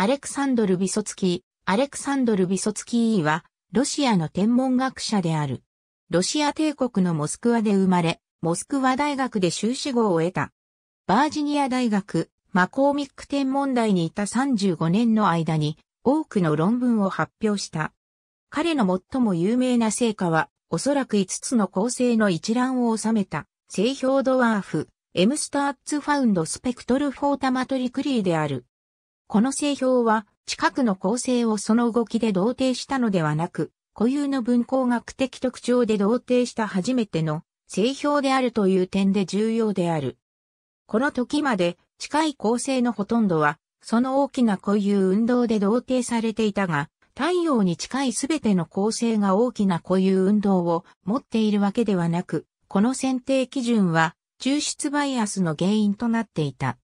アレクサンドル・ビソツキー、アレクサンドル・ビソツキーは、ロシアの天文学者である。ロシア帝国のモスクワで生まれ、モスクワ大学で修士号を得た。バージニア大学、マコーミック天文台にいた35年の間に、多くの論文を発表した。彼の最も有名な成果は、おそらく5つの構成の一覧を収めた、製氷ドワーフ、エムスターツファウンドスペクトルフォータマトリクリーである。この製表は、近くの構成をその動きで同定したのではなく、固有の文光学的特徴で同定した初めての製表であるという点で重要である。この時まで近い構成のほとんどは、その大きな固有運動で同定されていたが、太陽に近いすべての構成が大きな固有運動を持っているわけではなく、この選定基準は抽出バイアスの原因となっていた。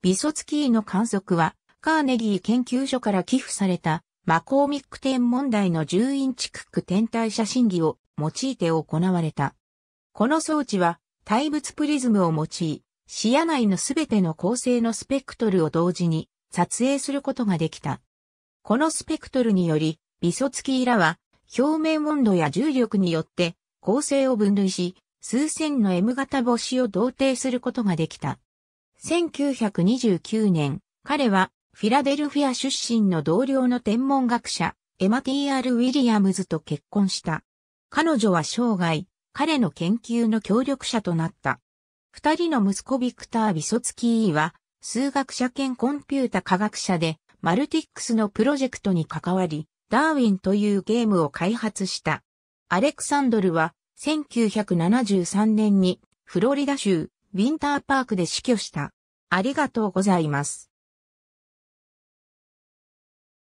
ビソツキーの観測はカーネギー研究所から寄付されたマコーミック天文台の10インチクック天体写真儀を用いて行われた。この装置は対物プリズムを用い、視野内のすべての構成のスペクトルを同時に撮影することができた。このスペクトルにより、ビソツキイらは表面温度や重力によって構成を分類し、数千の M 型星を同定することができた。1929年、彼はフィラデルフィア出身の同僚の天文学者、エマ T.R. ウィリアムズと結婚した。彼女は生涯、彼の研究の協力者となった。二人の息子ビクター・ビソツキーは、数学者兼コンピュータ科学者で、マルティックスのプロジェクトに関わり、ダーウィンというゲームを開発した。アレクサンドルは、1973年に、フロリダ州、ウィンターパークで死去した。ありがとうございます。